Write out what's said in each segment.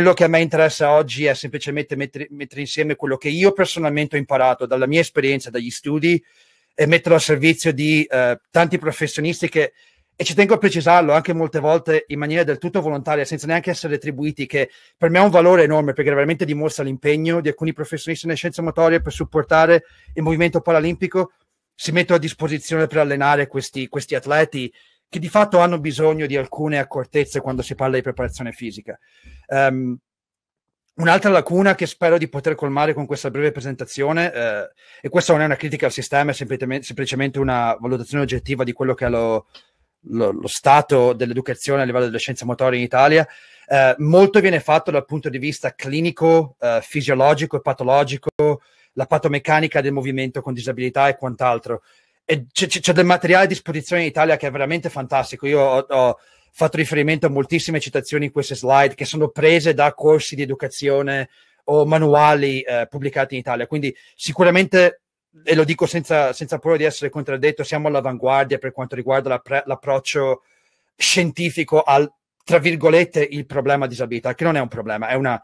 quello che a me interessa oggi è semplicemente mettere, mettere insieme quello che io personalmente ho imparato dalla mia esperienza, dagli studi e metterlo a servizio di eh, tanti professionisti che, e ci tengo a precisarlo, anche molte volte in maniera del tutto volontaria, senza neanche essere attribuiti, che per me è un valore enorme perché veramente dimostra l'impegno di alcuni professionisti nelle scienze motorie per supportare il movimento paralimpico, si mettono a disposizione per allenare questi, questi atleti che di fatto hanno bisogno di alcune accortezze quando si parla di preparazione fisica. Um, Un'altra lacuna che spero di poter colmare con questa breve presentazione, eh, e questa non è una critica al sistema, è semplicemente una valutazione oggettiva di quello che è lo, lo, lo stato dell'educazione a livello delle scienze motorie in Italia, eh, molto viene fatto dal punto di vista clinico, eh, fisiologico e patologico, la patomeccanica del movimento con disabilità e quant'altro c'è, c'è, del materiale a disposizione in Italia che è veramente fantastico. Io ho, ho, fatto riferimento a moltissime citazioni in queste slide che sono prese da corsi di educazione o manuali eh, pubblicati in Italia. Quindi sicuramente, e lo dico senza, senza paura di essere contraddetto, siamo all'avanguardia per quanto riguarda la pre- l'approccio scientifico al, tra virgolette, il problema disabilità, che non è un problema, è una,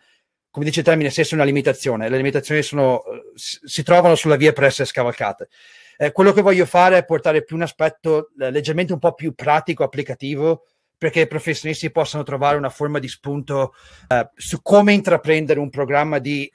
come dice il termine stesso, una limitazione. Le limitazioni sono, eh, si trovano sulla via per essere scavalcate. Eh, quello che voglio fare è portare più un aspetto eh, leggermente un po' più pratico, applicativo, perché i professionisti possano trovare una forma di spunto eh, su come intraprendere un programma di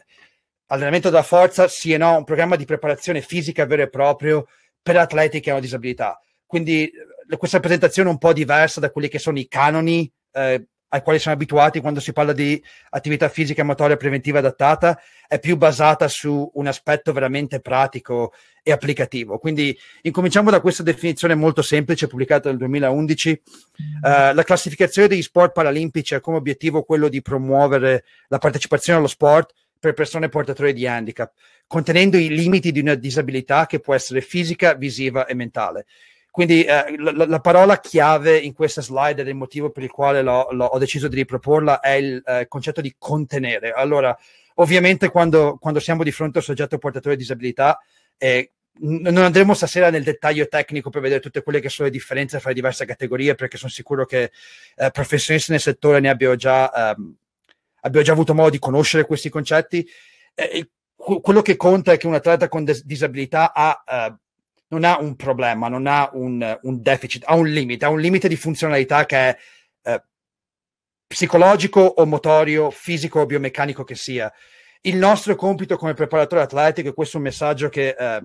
allenamento da forza, sì e no, un programma di preparazione fisica vero e proprio per atleti che hanno disabilità. Quindi eh, questa presentazione è un po' diversa da quelli che sono i canoni eh, al quale siamo abituati quando si parla di attività fisica amatoria preventiva adattata è più basata su un aspetto veramente pratico e applicativo. Quindi incominciamo da questa definizione molto semplice pubblicata nel 2011. Uh, eh, la classificazione degli sport paralimpici ha come obiettivo quello di promuovere la partecipazione allo sport per persone portatori di handicap, contenendo i limiti di una disabilità che può essere fisica, visiva e mentale. Quindi eh, la, la, parola chiave in questa slide ed il motivo per il quale l'ho, l'ho, ho deciso di riproporla è il eh, concetto di contenere. Allora, ovviamente quando, quando, siamo di fronte a un soggetto portatore di disabilità, eh, non andremo stasera nel dettaglio tecnico per vedere tutte quelle che sono le differenze fra le diverse categorie, perché sono sicuro che eh, professionisti nel settore ne abbiano già, ehm, abbiano già avuto modo di conoscere questi concetti. Eh, il, quello che conta è che un atleta con des- disabilità ha Eh, non ha un problema, non ha un, un deficit, ha un limite, ha un limite di funzionalità che è eh, psicologico o motorio, fisico o biomeccanico che sia. Il nostro compito come preparatore atletico, e questo è un messaggio che eh,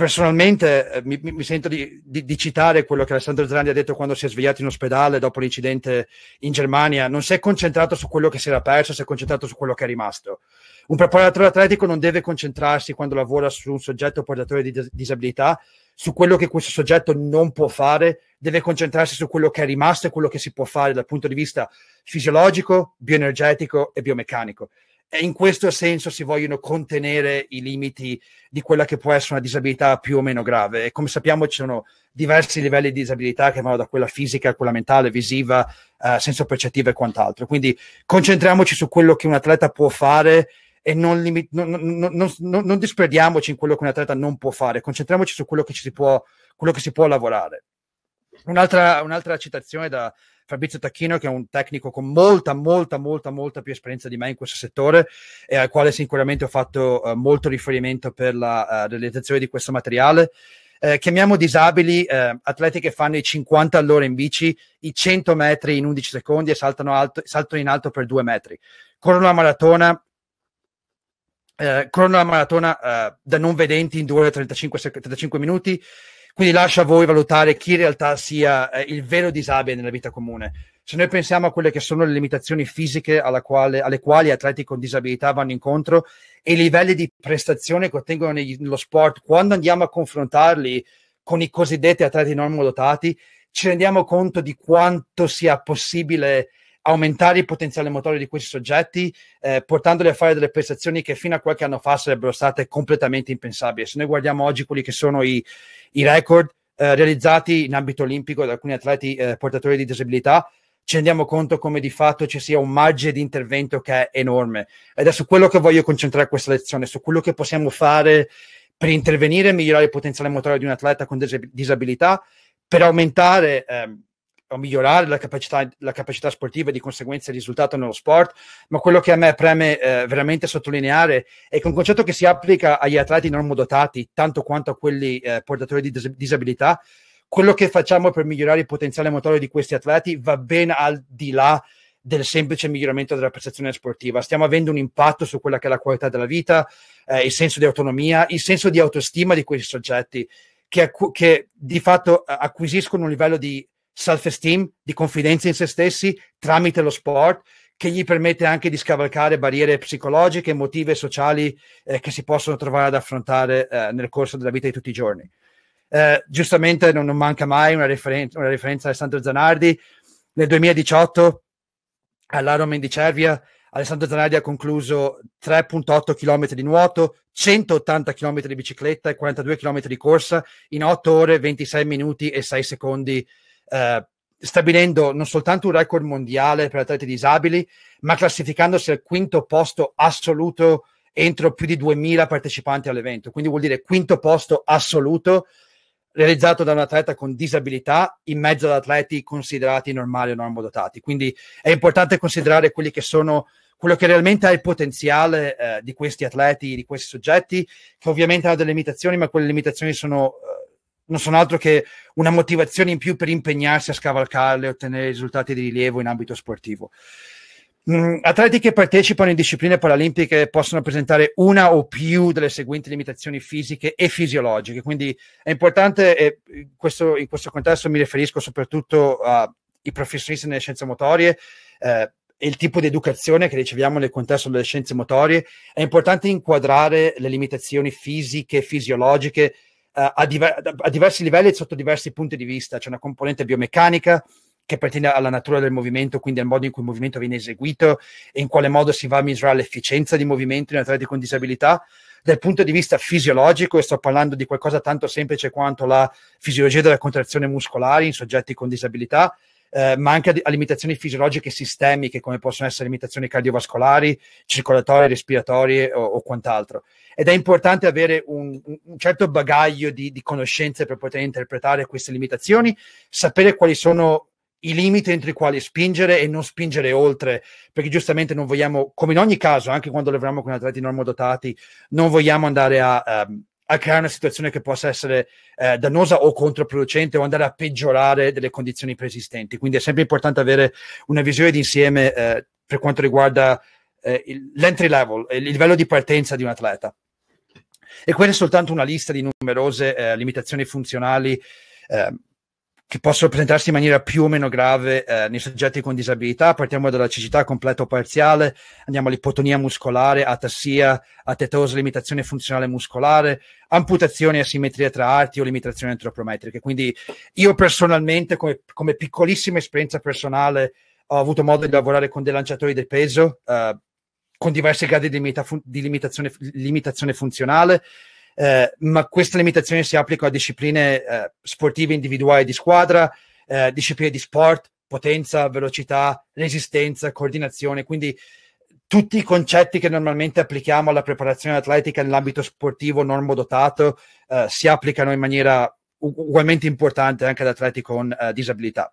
personalmente eh, mi, mi, sento di, di, di, citare quello che Alessandro Zrandi ha detto quando si è svegliato in ospedale dopo l'incidente in Germania, non si è concentrato su quello che si era perso, si è concentrato su quello che è rimasto. Un preparatore atletico non deve concentrarsi quando lavora su un soggetto portatore di disabilità su quello che questo soggetto non può fare, deve concentrarsi su quello che è rimasto e quello che si può fare dal punto di vista fisiologico, bioenergetico e biomeccanico e in questo senso si vogliono contenere i limiti di quella che può essere una disabilità più o meno grave. E come sappiamo ci sono diversi livelli di disabilità che vanno da quella fisica a quella mentale, visiva, eh, senso percettivo e quant'altro. Quindi concentriamoci su quello che un atleta può fare e non, limi- non, non, non disperdiamoci in quello che un atleta non può fare, concentriamoci su quello che, si può, quello che si può lavorare. Un'altra, un'altra citazione da Fabrizio Tacchino, che è un tecnico con molta, molta, molta, molta più esperienza di me in questo settore e al quale sicuramente ho fatto uh, molto riferimento per la uh, realizzazione di questo materiale. Eh, chiamiamo disabili eh, atleti che fanno i 50 all'ora in bici, i 100 metri in 11 secondi e saltano, alto, saltano in alto per 2 metri. Corrono la maratona, eh, corrono la maratona eh, da non vedenti in 2 ore e 35, 35 minuti quindi lascia a voi valutare chi in realtà sia eh, il vero disabile nella vita comune. Se noi pensiamo a quelle che sono le limitazioni fisiche quale, alle quali atleti con disabilità vanno incontro e i livelli di prestazione che ottengono nello sport, quando andiamo a confrontarli con i cosiddetti atleti non modotati, ci rendiamo conto di quanto sia possibile aumentare il potenziale motore di questi soggetti, eh, portandoli a fare delle prestazioni che fino a qualche anno fa sarebbero state completamente impensabili. Se noi guardiamo oggi quelli che sono i, i record eh, realizzati in ambito olimpico da alcuni atleti eh, portatori di disabilità, ci rendiamo conto come di fatto ci sia un margine di intervento che è enorme. Ed è su quello che voglio concentrare questa lezione, su quello che possiamo fare per intervenire e migliorare il potenziale motore di un atleta con disabilità, per aumentare Eh, o migliorare la capacità, la capacità, sportiva e di conseguenza il risultato nello sport, ma quello che a me preme eh, veramente sottolineare è che un concetto che si applica agli atleti non modotati tanto quanto a quelli eh, portatori di dis- disabilità, quello che facciamo per migliorare il potenziale motorio di questi atleti va ben al di là del semplice miglioramento della prestazione sportiva. Stiamo avendo un impatto su quella che è la qualità della vita, eh, il senso di autonomia, il senso di autostima di questi soggetti che, che di fatto eh, acquisiscono un livello di self-esteem, di confidenza in se stessi tramite lo sport, che gli permette anche di scavalcare barriere psicologiche, emotive e sociali eh, che si possono trovare ad affrontare eh, nel corso della vita di tutti i giorni. Eh, giustamente non, non, manca mai una, referen- una referenza a Alessandro Zanardi. Nel 2018 all'Ironman di Cervia Alessandro Zanardi ha concluso 3.8 km di nuoto, 180 km di bicicletta e 42 km di corsa in 8 ore, 26 minuti e 6 secondi eh, stabilendo non soltanto un record mondiale per atleti disabili, ma classificandosi al quinto posto assoluto entro più di 2000 partecipanti all'evento. Quindi vuol dire quinto posto assoluto realizzato da un atleta con disabilità in mezzo ad atleti considerati normali o normodotati. Quindi è importante considerare quelli che sono quello che realmente ha il potenziale eh, di questi atleti, di questi soggetti, che ovviamente hanno delle limitazioni, ma quelle limitazioni sono eh, non sono altro che una motivazione in più per impegnarsi a scavalcarle e ottenere risultati di rilievo in ambito sportivo. Mm, atleti che partecipano in discipline paralimpiche possono presentare una o più delle seguenti limitazioni fisiche e fisiologiche, quindi è importante, e questo, in questo contesto mi riferisco soprattutto ai professionisti nelle scienze motorie, eh, il tipo di educazione che riceviamo nel contesto delle scienze motorie, è importante inquadrare le limitazioni fisiche e fisiologiche eh, a, diver- a, diversi livelli e sotto diversi punti di vista. C'è una componente biomeccanica che pertiene alla natura del movimento, quindi al modo in cui il movimento viene eseguito e in quale modo si va a misurare l'efficienza di movimento in atleti con disabilità. Dal punto di vista fisiologico, e sto parlando di qualcosa tanto semplice quanto la fisiologia della contrazione muscolare in soggetti con disabilità, eh, ma anche a, a, limitazioni fisiologiche sistemiche, come possono essere limitazioni cardiovascolari, circolatorie, respiratorie o, o quant'altro. Ed è importante avere un, un certo bagaglio di, di conoscenze per poter interpretare queste limitazioni, sapere quali sono i limiti entro i quali spingere e non spingere oltre, perché giustamente non vogliamo, come in ogni caso, anche quando lavoriamo con atleti normodotati, non vogliamo andare a, um, a creare una situazione che possa essere eh, dannosa o controproducente o andare a peggiorare delle condizioni preesistenti. Quindi è sempre importante avere una visione d'insieme eh, per quanto riguarda eh, il, l'entry level, il livello di partenza di un atleta. E questa è soltanto una lista di numerose eh, limitazioni funzionali eh, che possono presentarsi in maniera più o meno grave eh, nei soggetti con disabilità. Partiamo dalla cecità completa o parziale, andiamo all'ipotonia muscolare, atassia, atetosi, limitazione funzionale muscolare, amputazioni, asimmetrie tra arti o limitazioni antropometriche. Quindi io personalmente, come, come, piccolissima esperienza personale, ho avuto modo di lavorare con dei lanciatori del peso, eh, con diversi gradi di, limita- di limitazione, limitazione funzionale, eh, ma questa limitazione si applica a discipline eh, sportive individuali di squadra, eh, discipline di sport, potenza, velocità, resistenza, coordinazione, quindi tutti i concetti che normalmente applichiamo alla preparazione atletica nell'ambito sportivo normodotato eh, si applicano in maniera ugualmente importante anche ad atleti con eh, disabilità.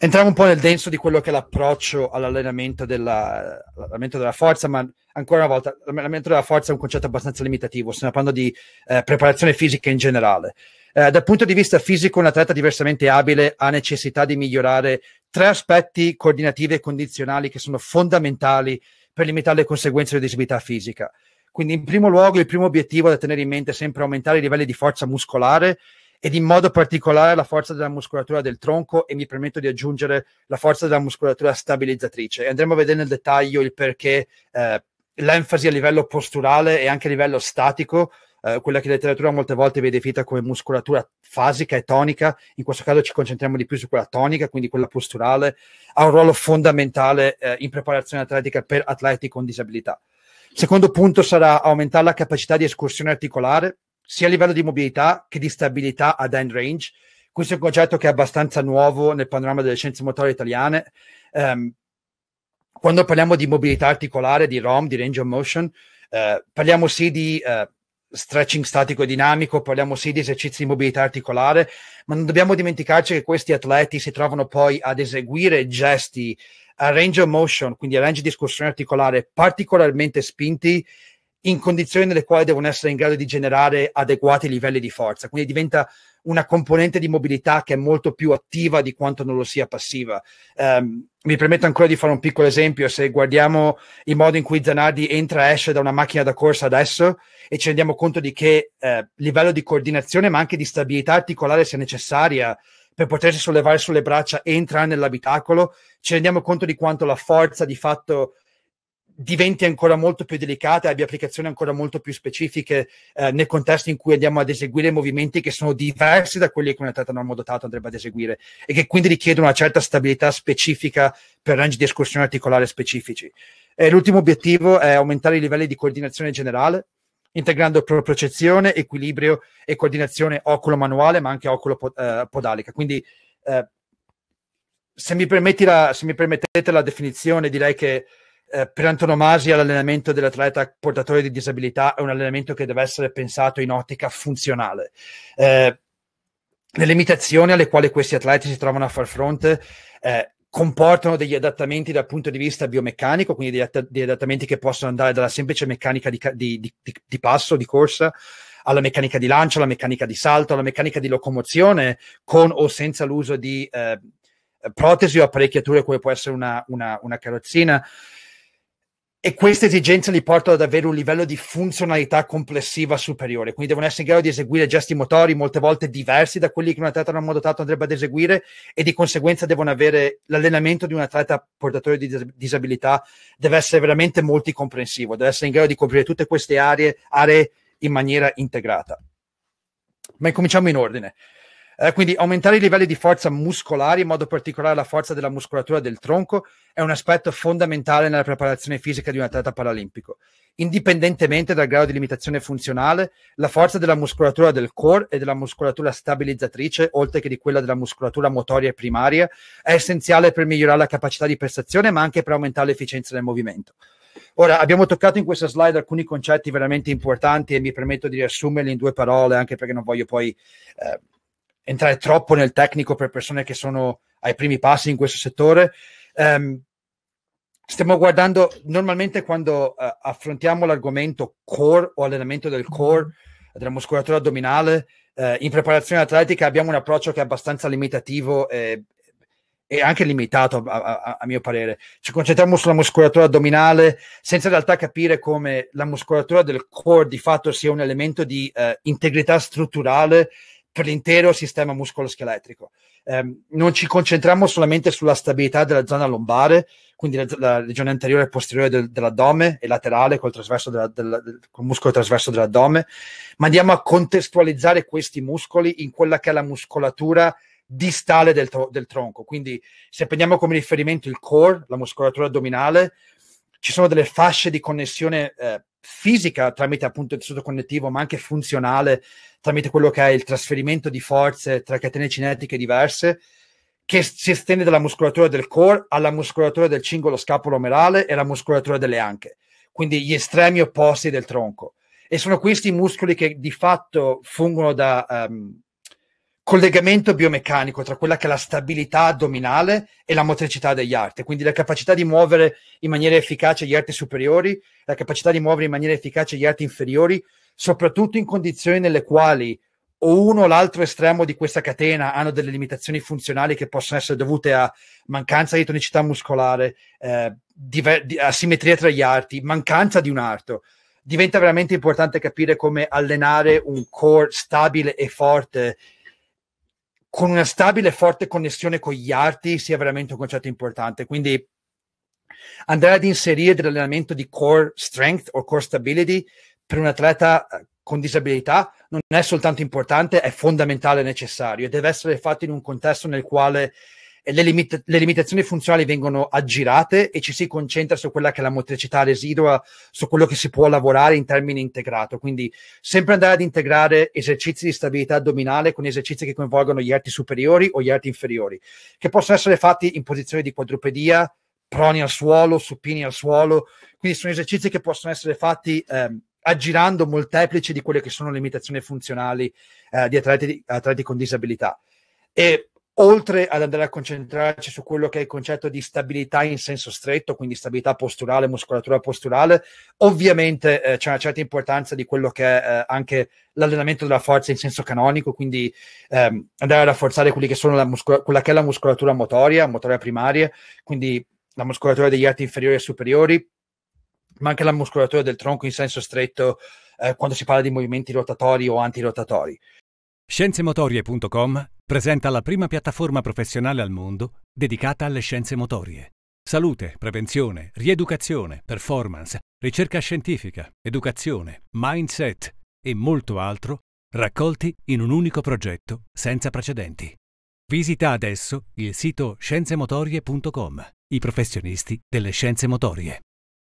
Entriamo un po' nel denso di quello che è l'approccio all'allenamento della, all'allenamento della forza, ma ancora una volta, l'allenamento della forza è un concetto abbastanza limitativo, stiamo parlando di eh, preparazione fisica in generale. Eh, dal punto di vista fisico, un atleta diversamente abile ha necessità di migliorare tre aspetti coordinativi e condizionali che sono fondamentali per limitare le conseguenze della disabilità fisica. Quindi, in primo luogo, il primo obiettivo da tenere in mente è sempre aumentare i livelli di forza muscolare ed in modo particolare la forza della muscolatura del tronco e mi permetto di aggiungere la forza della muscolatura stabilizzatrice. Andremo a vedere nel dettaglio il perché eh, l'enfasi a livello posturale e anche a livello statico, eh, quella che la letteratura molte volte viene definita come muscolatura fasica e tonica, in questo caso ci concentriamo di più su quella tonica, quindi quella posturale, ha un ruolo fondamentale eh, in preparazione atletica per atleti con disabilità. Secondo punto sarà aumentare la capacità di escursione articolare, sia a livello di mobilità che di stabilità ad end range. Questo è un concetto che è abbastanza nuovo nel panorama delle scienze motorie italiane. Um, quando parliamo di mobilità articolare, di ROM, di range of motion, eh, parliamo sì di eh, stretching statico e dinamico, parliamo sì di esercizi di mobilità articolare, ma non dobbiamo dimenticarci che questi atleti si trovano poi ad eseguire gesti a eh, range of motion, quindi a range di escursione articolare particolarmente spinti in condizioni nelle quali devono essere in grado di generare adeguati livelli di forza. Quindi diventa una componente di mobilità che è molto più attiva di quanto non lo sia passiva. Um, mi permetto ancora di fare un piccolo esempio, se guardiamo il modo in cui Zanardi entra e esce da una macchina da corsa adesso e ci rendiamo conto di che eh, livello di coordinazione ma anche di stabilità articolare sia necessaria per potersi sollevare sulle braccia e entrare nell'abitacolo, ci rendiamo conto di quanto la forza di fatto diventi ancora molto più delicata e abbia applicazioni ancora molto più specifiche eh, nel contesto in cui andiamo ad eseguire movimenti che sono diversi da quelli che una tratta normo dotato andrebbe ad eseguire e che quindi richiedono una certa stabilità specifica per range di escursione articolare specifici. E eh, l'ultimo obiettivo è aumentare i livelli di coordinazione generale, integrando propriocezione, equilibrio e coordinazione oculo-manuale, ma anche oculo-podalica. Eh, quindi, eh, se, mi la, se mi permettete la definizione, direi che eh, per antonomasia l'allenamento dell'atleta portatore di disabilità è un allenamento che deve essere pensato in ottica funzionale. Eh, le limitazioni alle quali questi atleti si trovano a far fronte eh, comportano degli adattamenti dal punto di vista biomeccanico, quindi degli adattamenti che possono andare dalla semplice meccanica di, di, di, di passo, di corsa, alla meccanica di lancio, alla meccanica di salto, alla meccanica di locomozione, con o senza l'uso di eh, protesi o apparecchiature come può essere una, una, una carrozzina e queste esigenze li portano ad avere un livello di funzionalità complessiva superiore, quindi devono essere in grado di eseguire gesti motori molte volte diversi da quelli che un atleta non modotato andrebbe ad eseguire e di conseguenza devono avere l'allenamento di un atleta portatore di dis- disabilità deve essere veramente multicomprensivo, deve essere in grado di coprire tutte queste aree, aree in maniera integrata. Ma incominciamo in ordine. Eh, quindi aumentare i livelli di forza muscolare, in modo particolare la forza della muscolatura del tronco, è un aspetto fondamentale nella preparazione fisica di un atleta paralimpico. Indipendentemente dal grado di limitazione funzionale, la forza della muscolatura del core e della muscolatura stabilizzatrice, oltre che di quella della muscolatura motoria e primaria, è essenziale per migliorare la capacità di prestazione, ma anche per aumentare l'efficienza del movimento. Ora, abbiamo toccato in questa slide alcuni concetti veramente importanti e mi permetto di riassumerli in due parole, anche perché non voglio poi eh, entrare troppo nel tecnico per persone che sono ai primi passi in questo settore. Um, stiamo guardando normalmente quando uh, affrontiamo l'argomento core o allenamento del core mm-hmm. della muscolatura addominale uh, in preparazione atletica abbiamo un approccio che è abbastanza limitativo e, e anche limitato a, a, a, mio parere ci concentriamo sulla muscolatura addominale senza in realtà capire come la muscolatura del core di fatto sia un elemento di uh, integrità strutturale per l'intero sistema muscoloscheletrico. Eh, non ci concentriamo solamente sulla stabilità della zona lombare, quindi la, la regione anteriore e posteriore del, dell'addome e laterale col, della, della, del, col muscolo trasverso dell'addome, ma andiamo a contestualizzare questi muscoli in quella che è la muscolatura distale del, del tronco. Quindi se prendiamo come riferimento il core, la muscolatura addominale, ci sono delle fasce di connessione eh, fisica tramite appunto il tessuto connettivo, ma anche funzionale tramite quello che è il trasferimento di forze tra catene cinetiche diverse, che si estende dalla muscolatura del core alla muscolatura del cingolo scapolo omerale e alla muscolatura delle anche, quindi gli estremi opposti del tronco. E sono questi i muscoli che di fatto fungono da um, collegamento biomeccanico tra quella che è la stabilità addominale e la motricità degli arti, quindi la capacità di muovere in maniera efficace gli arti superiori, la capacità di muovere in maniera efficace gli arti inferiori, soprattutto in condizioni nelle quali o uno o l'altro estremo di questa catena hanno delle limitazioni funzionali che possono essere dovute a mancanza di tonicità muscolare, eh, diver- asimmetria tra gli arti, mancanza di un arto. Diventa veramente importante capire come allenare un core stabile e forte con una stabile e forte connessione con gli arti sia veramente un concetto importante. Quindi andare ad inserire dell'allenamento di core strength o core stability per un atleta eh, con disabilità non è soltanto importante, è fondamentale e necessario e deve essere fatto in un contesto nel quale le, limita- le, limitazioni funzionali vengono aggirate e ci si concentra su quella che è la motricità residua, su quello che si può lavorare in termini integrato. Quindi sempre andare ad integrare esercizi di stabilità addominale con esercizi che coinvolgono gli arti superiori o gli arti inferiori, che possono essere fatti in posizione di quadrupedia, proni al suolo, supini al suolo. Quindi sono esercizi che possono essere fatti ehm, aggirando molteplici di quelle che sono le limitazioni funzionali eh, di atleti, atleti con disabilità. E oltre ad andare a concentrarci su quello che è il concetto di stabilità in senso stretto, quindi stabilità posturale, muscolatura posturale, ovviamente eh, c'è una certa importanza di quello che è eh, anche l'allenamento della forza in senso canonico, quindi ehm, andare a rafforzare quelli che sono la muscol- quella che è la muscolatura motoria, motoria primaria, quindi la muscolatura degli arti inferiori e superiori, ma anche la muscolatura del tronco in senso stretto eh, quando si parla di movimenti rotatori o antirotatori. Scienzemotorie.com presenta la prima piattaforma professionale al mondo dedicata alle scienze motorie. Salute, prevenzione, rieducazione, performance, ricerca scientifica, educazione, mindset e molto altro raccolti in un unico progetto senza precedenti. Visita adesso il sito scienzemotorie.com, i professionisti delle scienze motorie.